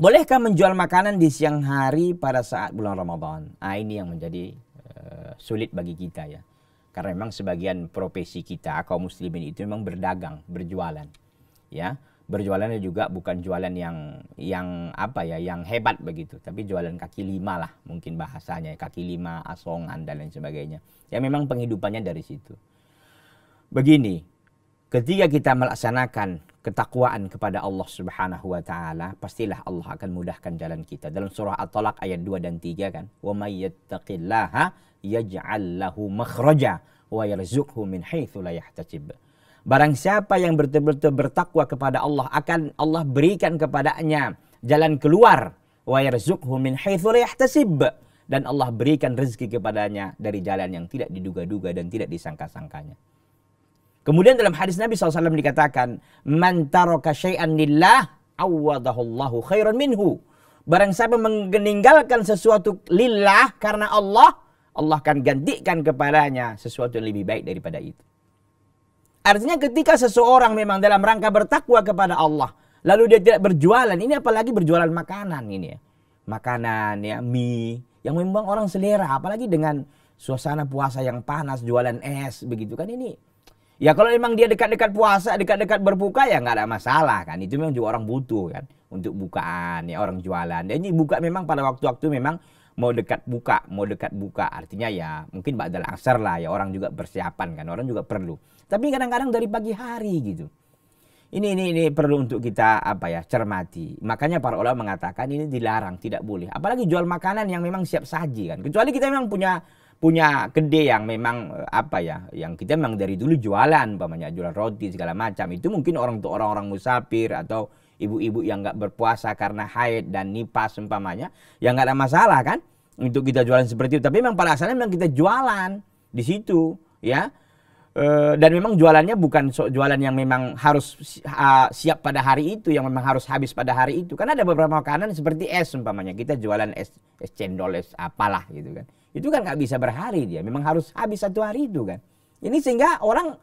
Bolehkah menjual makanan di siang hari pada saat bulan Ramadan? Nah, ini yang menjadi uh, sulit bagi kita ya. Karena memang sebagian profesi kita kaum muslimin itu memang berdagang, berjualan. Ya, berjualannya juga bukan jualan yang yang apa ya, yang hebat begitu, tapi jualan kaki lima lah mungkin bahasanya, kaki lima, asongan dan lain sebagainya. Ya memang penghidupannya dari situ. Begini, ketika kita melaksanakan ketakwaan kepada Allah Subhanahu wa taala, pastilah Allah akan mudahkan jalan kita. Dalam surah At-Talaq ayat 2 dan 3 kan, "Wa may yattaqillaha yaj'al lahu makhraja wa yarzuqhu min haitsu la yahtasib." Barang siapa yang betul-betul bertakwa kepada Allah akan Allah berikan kepadanya jalan keluar wa yarzuqhu min haitsu la yahtasib dan Allah berikan rezeki kepadanya dari jalan yang tidak diduga-duga dan tidak disangka-sangkanya. Kemudian dalam hadis Nabi SAW dikatakan, Man taraka syai'an lillah awadahullahu khairan minhu. Barang siapa meninggalkan sesuatu lillah karena Allah, Allah akan gantikan kepadanya sesuatu yang lebih baik daripada itu. Artinya ketika seseorang memang dalam rangka bertakwa kepada Allah, lalu dia tidak berjualan, ini apalagi berjualan makanan ini ya. Makanan ya, mie, yang memang orang selera, apalagi dengan suasana puasa yang panas, jualan es, begitu kan ini Ya kalau memang dia dekat-dekat puasa, dekat-dekat berbuka ya nggak ada masalah kan. Itu memang juga orang butuh kan untuk bukaan ya orang jualan. Jadi buka memang pada waktu-waktu memang mau dekat buka, mau dekat buka. Artinya ya mungkin ba'dal asar lah ya orang juga persiapan kan, orang juga perlu. Tapi kadang-kadang dari pagi hari gitu. Ini ini ini perlu untuk kita apa ya cermati. Makanya para ulama mengatakan ini dilarang, tidak boleh. Apalagi jual makanan yang memang siap saji kan. Kecuali kita memang punya punya gede yang memang eh, apa ya yang kita memang dari dulu jualan umpamanya jualan roti segala macam itu mungkin orang tuh orang-orang musafir atau ibu-ibu yang nggak berpuasa karena haid dan nipas umpamanya yang nggak ada masalah kan untuk kita jualan seperti itu tapi memang pada asalnya memang kita jualan di situ ya e, dan memang jualannya bukan so, jualan yang memang harus uh, siap pada hari itu yang memang harus habis pada hari itu karena ada beberapa makanan seperti es umpamanya kita jualan es es cendol es apalah gitu kan itu kan nggak bisa berhari dia memang harus habis satu hari itu kan ini sehingga orang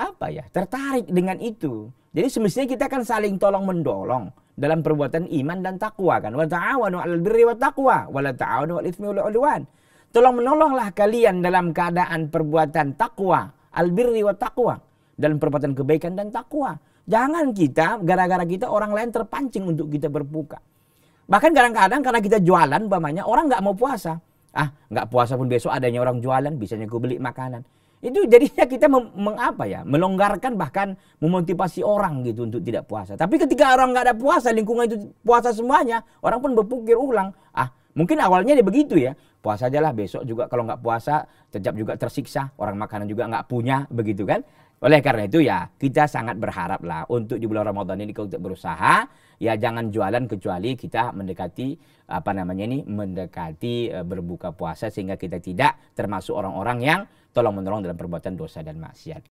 apa ya tertarik dengan itu jadi semestinya kita kan saling tolong mendolong dalam perbuatan iman dan takwa kan wa ta'awanu 'alal birri wa taqwa wa la ta'awanu 'alal itsmi wal 'udwan tolong menolonglah kalian dalam keadaan perbuatan takwa al birri wa taqwa dalam perbuatan kebaikan dan takwa jangan kita gara-gara kita orang lain terpancing untuk kita berbuka bahkan kadang-kadang karena kita jualan umpamanya orang nggak mau puasa Ah, nggak puasa pun besok adanya orang jualan, bisanya gue beli makanan. Itu jadinya kita mengapa ya, melonggarkan bahkan memotivasi orang gitu untuk tidak puasa. Tapi ketika orang nggak ada puasa, lingkungan itu puasa semuanya, orang pun berpikir ulang. Ah, mungkin awalnya dia begitu ya, puasa aja lah besok juga kalau nggak puasa, tetap juga tersiksa, orang makanan juga nggak punya, begitu kan? Oleh karena itu ya kita sangat berharaplah untuk di bulan Ramadan ini kita berusaha ya jangan jualan kecuali kita mendekati apa namanya ini mendekati eh, berbuka puasa sehingga kita tidak termasuk orang-orang yang tolong menolong dalam perbuatan dosa dan maksiat.